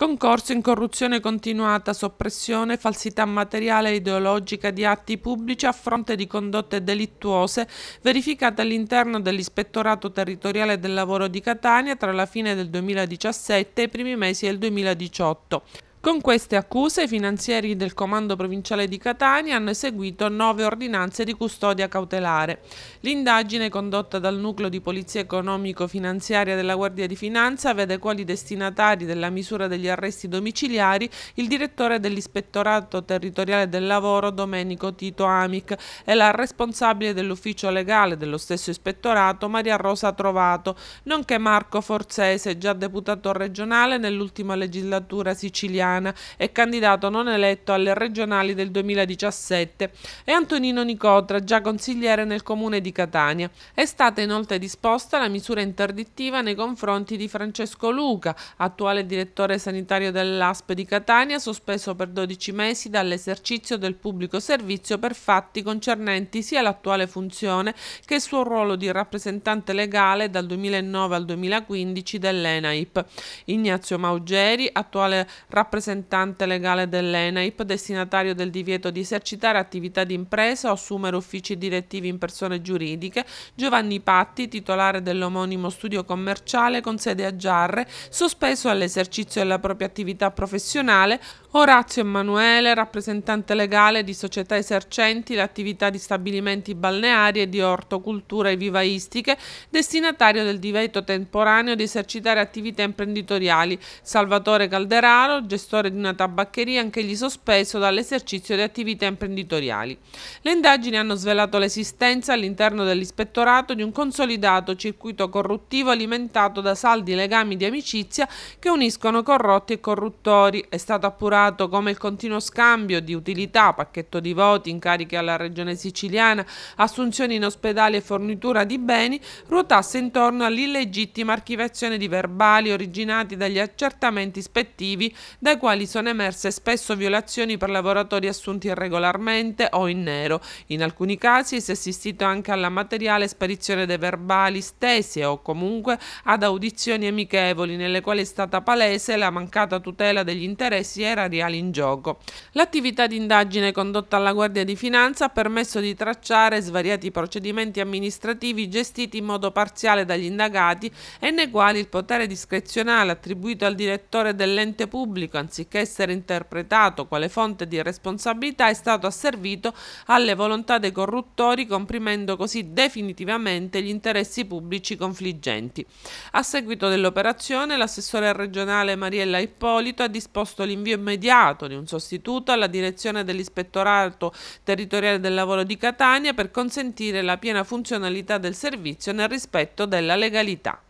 Concorso in corruzione continuata, soppressione, falsità materiale e ideologica di atti pubblici a fronte di condotte delittuose verificate all'interno dell'Ispettorato Territoriale del Lavoro di Catania tra la fine del 2017 e i primi mesi del 2018. Con queste accuse i finanzieri del Comando Provinciale di Catania hanno eseguito nove ordinanze di custodia cautelare. L'indagine condotta dal Nucleo di Polizia Economico-Finanziaria della Guardia di Finanza vede quali destinatari della misura degli arresti domiciliari il direttore dell'Ispettorato Territoriale del Lavoro Domenico Tito Amic e la responsabile dell'ufficio legale dello stesso ispettorato Maria Rosa Trovato, nonché Marco Forzese, già deputato regionale nell'ultima legislatura siciliana Italiana e candidato non eletto alle regionali del 2017, e Antonino Nicotra, già consigliere nel comune di Catania. È stata inoltre disposta la misura interdittiva nei confronti di Francesco Luca, attuale direttore sanitario dell'ASP di Catania, sospeso per 12 mesi dall'esercizio del pubblico servizio per fatti concernenti sia l'attuale funzione che il suo ruolo di rappresentante legale dal 2009 al 2015 dell'ENAIP. Ignazio Maugeri, attuale rappresentante rappresentante legale dell'ENAIP destinatario del divieto di esercitare attività di impresa o assumere uffici direttivi in persone giuridiche, Giovanni Patti, titolare dell'omonimo studio commerciale con sede a Giarre, sospeso all'esercizio della propria attività professionale, Orazio Emanuele, rappresentante legale di società esercenti l'attività di stabilimenti balneari e di ortocultura e vivaistiche, destinatario del divieto temporaneo di esercitare attività imprenditoriali, Salvatore Calderaro, gestore gestore di una tabaccheria, gli sospeso dall'esercizio di attività imprenditoriali. Le indagini hanno svelato l'esistenza all'interno dell'ispettorato di un consolidato circuito corruttivo alimentato da saldi legami di amicizia che uniscono corrotti e corruttori. È stato appurato come il continuo scambio di utilità, pacchetto di voti, incarichi alla regione siciliana, assunzioni in ospedali e fornitura di beni, ruotasse intorno all'illegittima archiviazione di verbali originati dagli accertamenti ispettivi dai quali sono emerse spesso violazioni per lavoratori assunti irregolarmente o in nero. In alcuni casi si è assistito anche alla materiale sparizione dei verbali stesi o comunque ad audizioni amichevoli nelle quali è stata palese la mancata tutela degli interessi erariali in gioco. L'attività di indagine condotta alla Guardia di Finanza ha permesso di tracciare svariati procedimenti amministrativi gestiti in modo parziale dagli indagati e nei quali il potere discrezionale attribuito al direttore dell'ente pubblico anziché essere interpretato quale fonte di responsabilità, è stato asservito alle volontà dei corruttori, comprimendo così definitivamente gli interessi pubblici confliggenti. A seguito dell'operazione, l'assessore regionale Mariella Ippolito ha disposto l'invio immediato di un sostituto alla direzione dell'Ispettorato Territoriale del Lavoro di Catania per consentire la piena funzionalità del servizio nel rispetto della legalità.